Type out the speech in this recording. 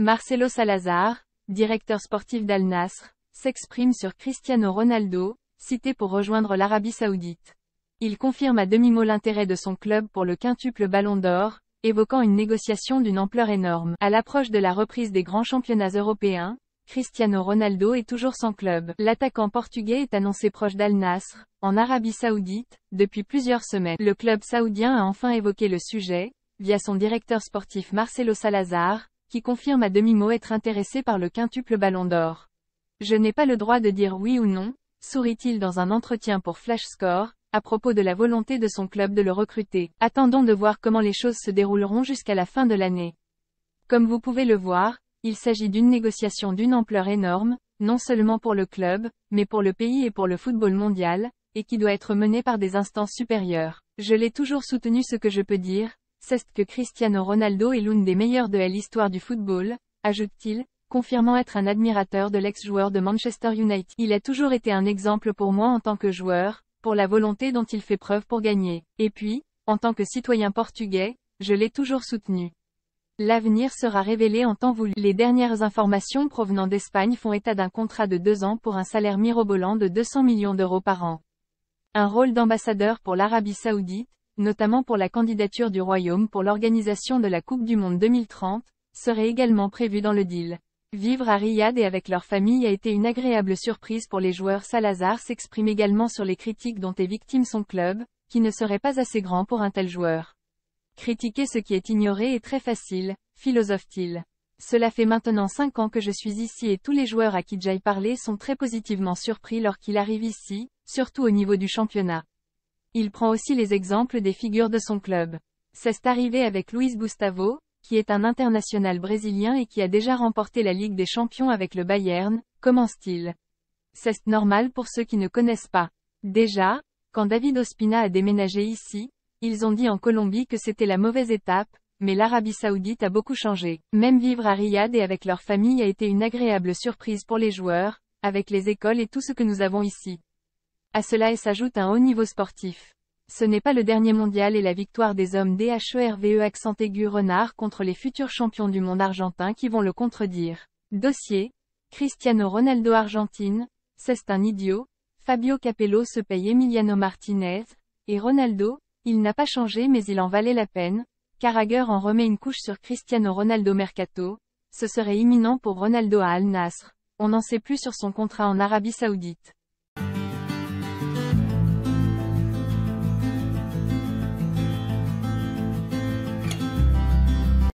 Marcelo Salazar, directeur sportif d'Al Nasr, s'exprime sur Cristiano Ronaldo, cité pour rejoindre l'Arabie Saoudite. Il confirme à demi-mot l'intérêt de son club pour le quintuple Ballon d'Or, évoquant une négociation d'une ampleur énorme. À l'approche de la reprise des grands championnats européens, Cristiano Ronaldo est toujours sans club. L'attaquant portugais est annoncé proche d'Al Nasr, en Arabie Saoudite, depuis plusieurs semaines. Le club saoudien a enfin évoqué le sujet, via son directeur sportif Marcelo Salazar, qui confirme à demi-mot être intéressé par le quintuple ballon d'or. Je n'ai pas le droit de dire oui ou non, sourit-il dans un entretien pour Flash Score, à propos de la volonté de son club de le recruter. Attendons de voir comment les choses se dérouleront jusqu'à la fin de l'année. Comme vous pouvez le voir, il s'agit d'une négociation d'une ampleur énorme, non seulement pour le club, mais pour le pays et pour le football mondial, et qui doit être menée par des instances supérieures. Je l'ai toujours soutenu ce que je peux dire, que Cristiano Ronaldo est l'une des meilleures de l'histoire du football, ajoute-t-il, confirmant être un admirateur de l'ex-joueur de Manchester United. Il a toujours été un exemple pour moi en tant que joueur, pour la volonté dont il fait preuve pour gagner. Et puis, en tant que citoyen portugais, je l'ai toujours soutenu. L'avenir sera révélé en temps voulu. Les dernières informations provenant d'Espagne font état d'un contrat de deux ans pour un salaire mirobolant de 200 millions d'euros par an. Un rôle d'ambassadeur pour l'Arabie Saoudite, notamment pour la candidature du Royaume pour l'organisation de la Coupe du Monde 2030, serait également prévu dans le deal. Vivre à Riyad et avec leur famille a été une agréable surprise pour les joueurs. Salazar s'exprime également sur les critiques dont est victime son club, qui ne serait pas assez grand pour un tel joueur. Critiquer ce qui est ignoré est très facile, philosophe-t-il. Cela fait maintenant 5 ans que je suis ici et tous les joueurs à qui j'ai parlé sont très positivement surpris lorsqu'il arrive ici, surtout au niveau du championnat. Il prend aussi les exemples des figures de son club. C'est arrivé avec Luis Gustavo, qui est un international brésilien et qui a déjà remporté la Ligue des Champions avec le Bayern, commence-t-il. C'est normal pour ceux qui ne connaissent pas. Déjà, quand David Ospina a déménagé ici, ils ont dit en Colombie que c'était la mauvaise étape, mais l'Arabie Saoudite a beaucoup changé. Même vivre à Riyad et avec leur famille a été une agréable surprise pour les joueurs, avec les écoles et tout ce que nous avons ici. À cela s'ajoute un haut niveau sportif. Ce n'est pas le dernier mondial et la victoire des hommes DHERVE e accent aigu renard contre les futurs champions du monde argentin qui vont le contredire. Dossier. Cristiano Ronaldo Argentine, c'est un idiot, Fabio Capello se paye Emiliano Martinez, et Ronaldo, il n'a pas changé mais il en valait la peine, Carragher en remet une couche sur Cristiano Ronaldo Mercato, ce serait imminent pour Ronaldo à Al Nasr, on n'en sait plus sur son contrat en Arabie Saoudite.